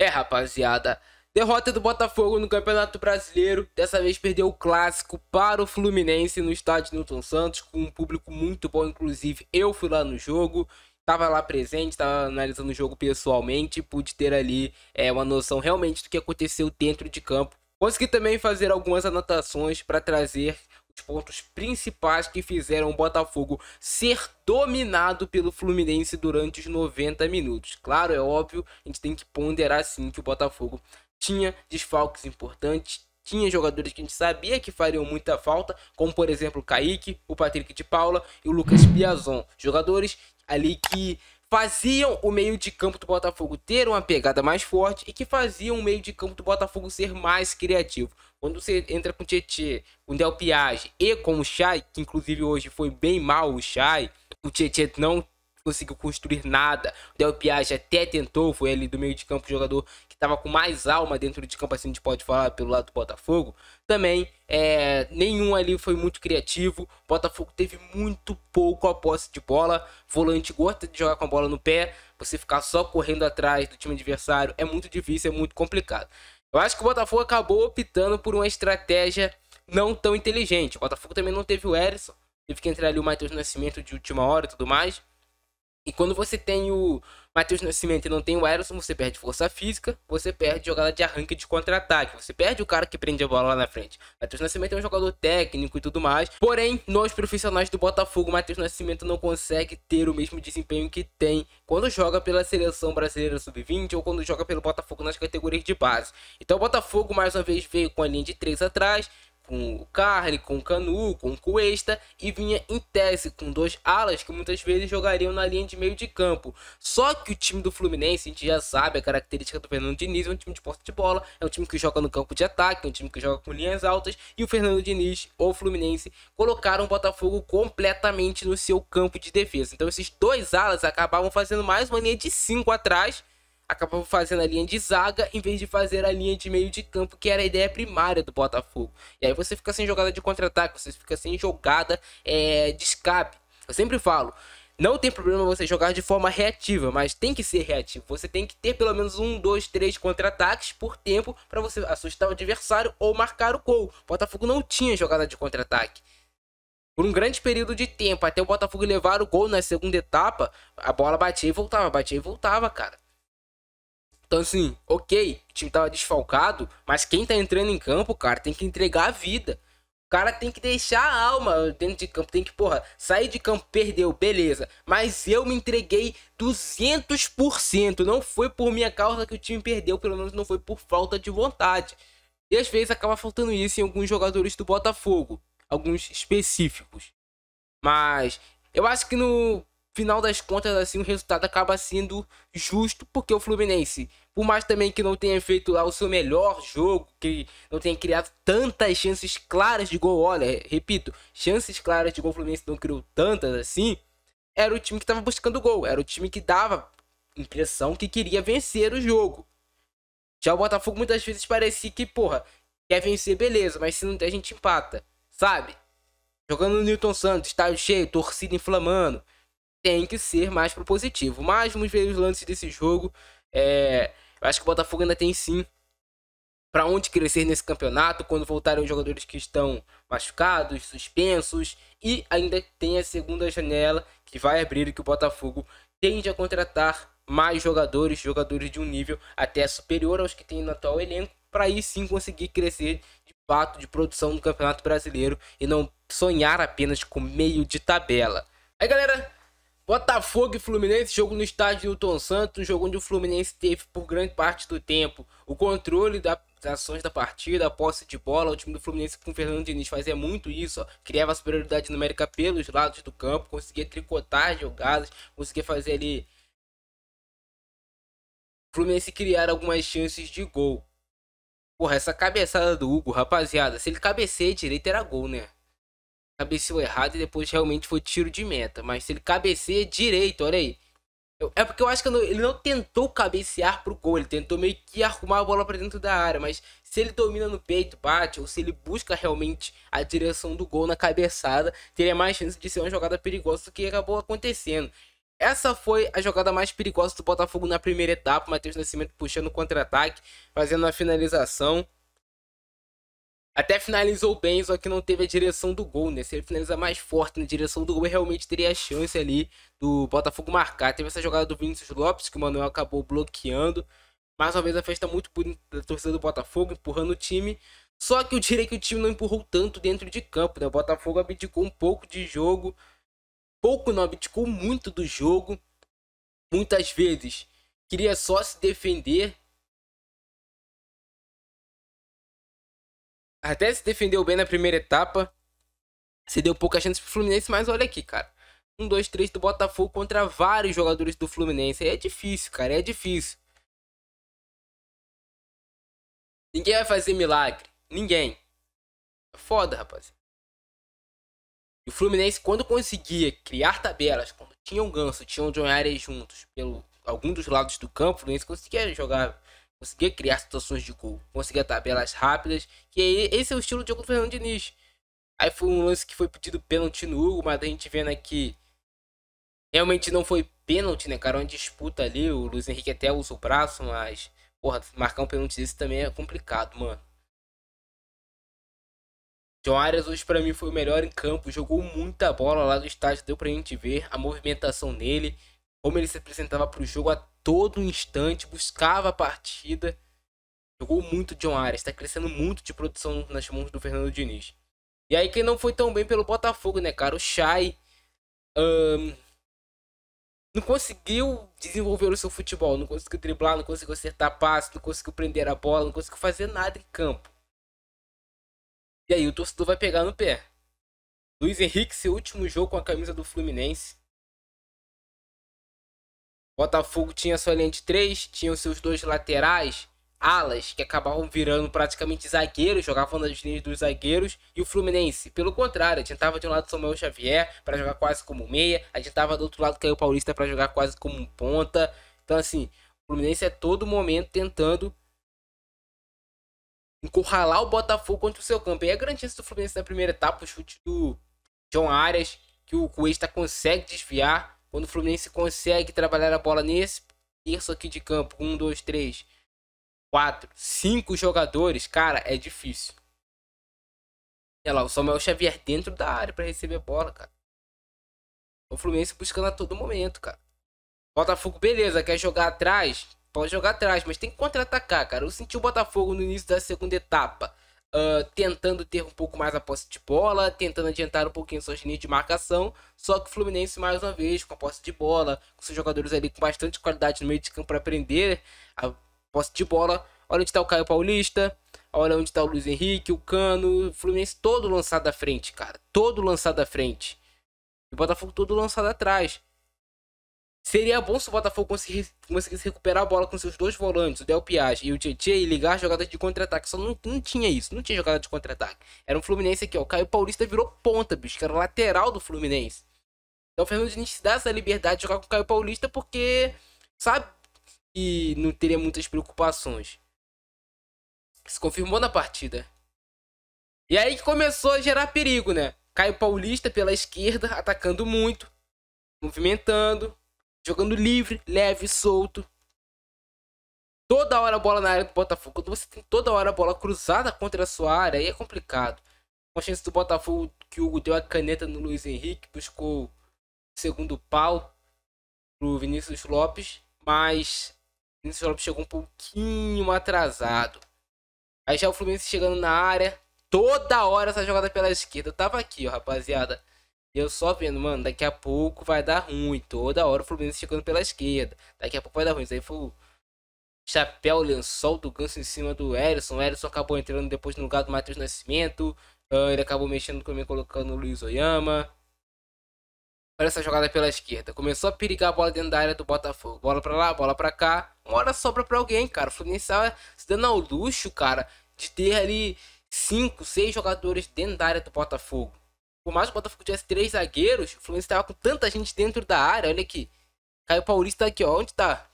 É, rapaziada. Derrota do Botafogo no Campeonato Brasileiro. Dessa vez perdeu o clássico para o Fluminense no estádio Newton Santos, com um público muito bom. Inclusive, eu fui lá no jogo, estava lá presente, estava analisando o jogo pessoalmente, pude ter ali é, uma noção realmente do que aconteceu dentro de campo. Consegui também fazer algumas anotações para trazer pontos principais que fizeram o Botafogo ser dominado pelo Fluminense durante os 90 minutos. Claro, é óbvio, a gente tem que ponderar sim que o Botafogo tinha desfalques importantes, tinha jogadores que a gente sabia que fariam muita falta, como por exemplo o Kaique, o Patrick de Paula e o Lucas Piazon. Jogadores ali que faziam o meio de campo do Botafogo ter uma pegada mais forte e que faziam o meio de campo do Botafogo ser mais criativo. Quando você entra com o Tietchan, com o Del Piage e com o Chay, que inclusive hoje foi bem mal o Chay, o Tietchan não conseguiu construir nada. O Del Piage até tentou, foi ali do meio de campo jogador tava com mais alma dentro de campo, assim a gente pode falar, pelo lado do Botafogo, também é, nenhum ali foi muito criativo. Botafogo teve muito pouco a posse de bola. Volante gosta de jogar com a bola no pé. Você ficar só correndo atrás do time adversário é muito difícil, é muito complicado. Eu acho que o Botafogo acabou optando por uma estratégia não tão inteligente. O Botafogo também não teve o Eerson. Teve que entrar ali o Matheus Nascimento de última hora e tudo mais. E quando você tem o Matheus Nascimento e não tem o Eerson, você perde força física, você perde jogada de arranque de contra-ataque, você perde o cara que prende a bola lá na frente. Matheus Nascimento é um jogador técnico e tudo mais. Porém, nos profissionais do Botafogo, Matheus Nascimento não consegue ter o mesmo desempenho que tem quando joga pela seleção brasileira sub-20 ou quando joga pelo Botafogo nas categorias de base. Então o Botafogo mais uma vez veio com a linha de 3 atrás, com o carne, com o canu, com o cuesta e vinha em tese com dois alas que muitas vezes jogariam na linha de meio de campo. Só que o time do Fluminense, a gente já sabe a característica do Fernando Diniz, é um time de porta de bola, é um time que joga no campo de ataque, é um time que joga com linhas altas e o Fernando Diniz ou Fluminense colocaram o Botafogo completamente no seu campo de defesa. Então esses dois alas acabavam fazendo mais uma linha de cinco atrás acabava fazendo a linha de zaga em vez de fazer a linha de meio de campo, que era a ideia primária do Botafogo. E aí você fica sem jogada de contra-ataque, você fica sem jogada é, de escape. Eu sempre falo, não tem problema você jogar de forma reativa, mas tem que ser reativo. Você tem que ter pelo menos um, dois, três contra-ataques por tempo para você assustar o adversário ou marcar o gol. O Botafogo não tinha jogada de contra-ataque. Por um grande período de tempo, até o Botafogo levar o gol na segunda etapa, a bola batia e voltava, batia e voltava, cara. Então, assim, ok, o time tava desfalcado, mas quem tá entrando em campo, cara, tem que entregar a vida. O cara tem que deixar a alma dentro de campo, tem que, porra, sair de campo, perdeu, beleza. Mas eu me entreguei 200%. Não foi por minha causa que o time perdeu, pelo menos não foi por falta de vontade. E às vezes acaba faltando isso em alguns jogadores do Botafogo, alguns específicos. Mas eu acho que no final das contas, assim, o resultado acaba sendo justo, porque o Fluminense, por mais também que não tenha feito lá o seu melhor jogo, que não tenha criado tantas chances claras de gol, olha, repito, chances claras de gol, o Fluminense não criou tantas assim, era o time que estava buscando gol, era o time que dava impressão que queria vencer o jogo. Já o Botafogo muitas vezes parecia que, porra, quer vencer, beleza, mas se não der, a gente empata, sabe? Jogando no Newton Santos, estádio cheio, torcida inflamando tem que ser mais propositivo. Mas vamos ver os lances desse jogo. É, eu acho que o Botafogo ainda tem sim para onde crescer nesse campeonato, quando voltarem os jogadores que estão machucados, suspensos e ainda tem a segunda janela que vai abrir e que o Botafogo tende a contratar mais jogadores, jogadores de um nível até superior aos que tem no atual elenco, para aí sim conseguir crescer de fato de produção do Campeonato Brasileiro e não sonhar apenas com meio de tabela. Aí galera, Botafogo e Fluminense, jogo no estádio Newton Santos, um jogo onde o Fluminense teve por grande parte do tempo o controle da, das ações da partida, a posse de bola. O time do Fluminense com o Fernando Diniz fazia muito isso, ó, criava superioridade numérica pelos lados do campo, conseguia tricotar jogadas, conseguia fazer ali. O Fluminense criar algumas chances de gol. Porra, essa cabeçada do Hugo, rapaziada, se ele cabeceia direito era gol, né? cabeceou errado e depois realmente foi tiro de meta. Mas se ele cabeceia direito, olha aí. Eu, é porque eu acho que ele não tentou cabecear pro gol, ele tentou meio que arrumar a bola para dentro da área, mas se ele domina no peito, bate, ou se ele busca realmente a direção do gol na cabeçada, teria mais chance de ser uma jogada perigosa do que acabou acontecendo. Essa foi a jogada mais perigosa do Botafogo na primeira etapa, Matheus Nascimento puxando o contra-ataque, fazendo a finalização. Até finalizou bem, só que não teve a direção do gol, né? Se ele finalizar mais forte na direção do gol, realmente teria a chance ali do Botafogo marcar. Teve essa jogada do Vinícius Lopes, que o Manuel acabou bloqueando. Mais uma vez a festa muito bonita da torcida do Botafogo, empurrando o time. Só que eu diria que o time não empurrou tanto dentro de campo, né? O Botafogo abdicou um pouco de jogo. Pouco não, abdicou muito do jogo. Muitas vezes queria só se defender Até se defendeu bem na primeira etapa. Se deu pouca chance pro Fluminense, mas olha aqui, cara. Um, dois, três do Botafogo contra vários jogadores do Fluminense. é difícil, cara. É difícil. Ninguém vai fazer milagre. Ninguém. É foda, rapaz. E o Fluminense, quando conseguia criar tabelas, quando tinha um ganso, tinha um John Arias juntos, pelo algum dos lados do campo, o Fluminense conseguia jogar conseguia criar situações de gol, conseguia tabelas rápidas, que é esse é o estilo de jogo do Fernando Diniz. Aí foi um lance que foi pedido pênalti no Hugo, mas a gente vendo aqui realmente não foi pênalti, né, cara? É uma disputa ali, o Luiz Henrique até usa o braço, mas porra, marcar um pênalti desse também é complicado, mano. João Arias hoje para mim foi o melhor em campo, jogou muita bola lá do estádio, deu pra gente ver a movimentação dele, como ele se apresentava pro jogo, todo instante, buscava a partida. Jogou muito John Arias, está crescendo muito de produção nas mãos do Fernando Diniz. E aí quem não foi tão bem pelo Botafogo, né, cara? O Chay um, não conseguiu desenvolver o seu futebol, não conseguiu driblar, não conseguiu acertar passe, não conseguiu prender a bola, não conseguiu fazer nada em campo. E aí o torcedor vai pegar no pé. Luiz Henrique, seu último jogo com a camisa do Fluminense. Botafogo tinha sua linha de três, tinha os seus dois laterais, alas, que acabavam virando praticamente zagueiros, jogavam nas linhas dos zagueiros, e o Fluminense, pelo contrário, adiantava de um lado Samuel Xavier para jogar quase como meia, adiantava do outro lado Caio Paulista para jogar quase como um ponta. Então, assim, o Fluminense é todo momento tentando encurralar o Botafogo contra o seu campo. E a é grande chance do Fluminense na primeira etapa, o chute do John Arias, que o Cuesta consegue desviar quando o Fluminense consegue trabalhar a bola nesse terço aqui de campo, um, dois, três, quatro, cinco jogadores, cara, é difícil. Olha lá, o Samuel Xavier dentro da área para receber a bola, cara. O Fluminense buscando a todo momento, cara. Botafogo, beleza, quer jogar atrás? Pode jogar atrás, mas tem que contra-atacar, cara. Eu senti o Botafogo no início da segunda etapa uh, tentando ter um pouco mais a posse de bola, tentando adiantar um pouquinho suas linhas de marcação. Só que o Fluminense, mais uma vez, com a posse de bola, com seus jogadores ali com bastante qualidade no meio de campo para prender né? a posse de bola. Olha onde está o Caio Paulista, olha onde está o Luiz Henrique, o Cano, o Fluminense todo lançado à frente, cara. Todo lançado à frente. E o Botafogo todo lançado atrás. Seria bom se o Botafogo conseguisse recuperar a bola com seus dois volantes, o Del Piage e o Tietchan, e ligar jogadas de contra-ataque. Só não, não, tinha isso, não tinha jogada de contra-ataque. Era um Fluminense aqui, ó. O Caio Paulista virou ponta, bicho, que era lateral do Fluminense. Então o Fernando Diniz dá essa liberdade de jogar com o Caio Paulista porque sabe que não teria muitas preocupações. Se confirmou na partida. E aí que começou a gerar perigo, né? Caio Paulista pela esquerda, atacando muito, movimentando jogando livre, leve, solto. Toda hora a bola na área do Botafogo. Quando você tem toda hora a bola cruzada contra a sua área, aí é complicado. Com a chance do Botafogo que o Hugo deu a caneta no Luiz Henrique, buscou segundo pau pro Vinícius Lopes, mas Vinícius Lopes chegou um pouquinho atrasado. Aí já o Fluminense chegando na área, toda hora essa jogada pela esquerda. Eu tava aqui, ó, rapaziada. E eu só vendo, mano, daqui a pouco vai dar ruim. Toda hora o Fluminense chegando pela esquerda. Daqui a pouco vai dar ruim. Isso aí foi o chapéu, lençol do Ganso em cima do Ederson. O Ederson acabou entrando depois no lugar do Matheus Nascimento. Uh, ele acabou mexendo comigo, colocando o Luiz Oyama. Olha essa jogada pela esquerda. Começou a perigar a bola dentro da área do Botafogo. Bola pra lá, bola pra cá. Uma hora sobra pra alguém, cara. O Fluminense tava se dando ao luxo, cara, de ter ali 5, 6 jogadores dentro da área do Botafogo. Por mais que o Botafogo tivesse três zagueiros, o Fluminense tava com tanta gente dentro da área. Olha aqui. Caio Paulista aqui, ó. Onde tá?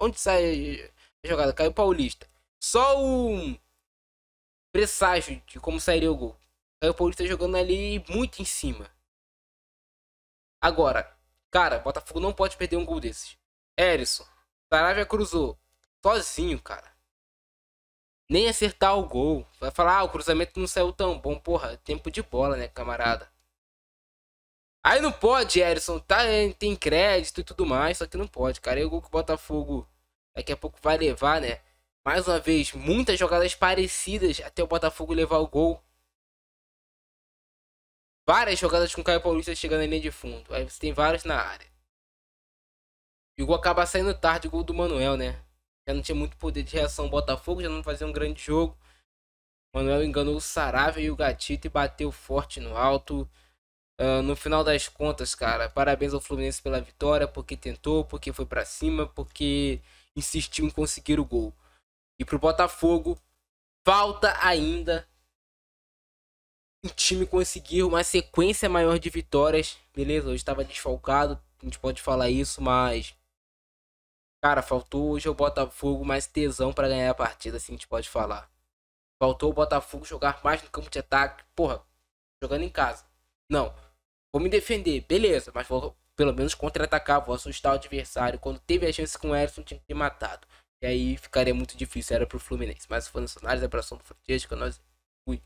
Onde sai a jogada? Caio Paulista. Só o presságio de como sairia o gol. Caio Paulista jogando ali muito em cima. Agora, cara, Botafogo não pode perder um gol desses. Erisson, Saravia cruzou sozinho, cara. Nem acertar o gol. Vai falar, ah, o cruzamento não saiu tão bom. Porra, tempo de bola, né, camarada? Aí não pode, Erison. Tá, é, tem crédito e tudo mais, só que não pode, cara. E o gol que o Botafogo daqui a pouco vai levar, né? Mais uma vez, muitas jogadas parecidas até o Botafogo levar o gol. Várias jogadas com o Caio Paulista chegando na linha de fundo. Aí você tem várias na área. E o gol acaba saindo tarde, o gol do Manuel, né? Já não tinha muito poder de reação o Botafogo, já não fazia um grande jogo. O Manuel enganou o Saravia e o Gatito e bateu forte no alto. Uh, no final das contas, cara, parabéns ao Fluminense pela vitória, porque tentou, porque foi para cima, porque insistiu em conseguir o gol. E pro Botafogo, falta ainda o time conseguir uma sequência maior de vitórias. Beleza, hoje estava desfalcado, a gente pode falar isso, mas. Cara, faltou hoje o Botafogo mais tesão para ganhar a partida, assim a gente pode falar. Faltou o Botafogo jogar mais no campo de ataque. Porra, jogando em casa. Não, Vou me defender, beleza, mas vou pelo menos contra-atacar, vou assustar o adversário. Quando teve a chance com o Erickson, tinha que ter matado. E aí ficaria muito difícil, era pro Fluminense. Mas foi nessa análise, abração do Frontiers, que nós fui.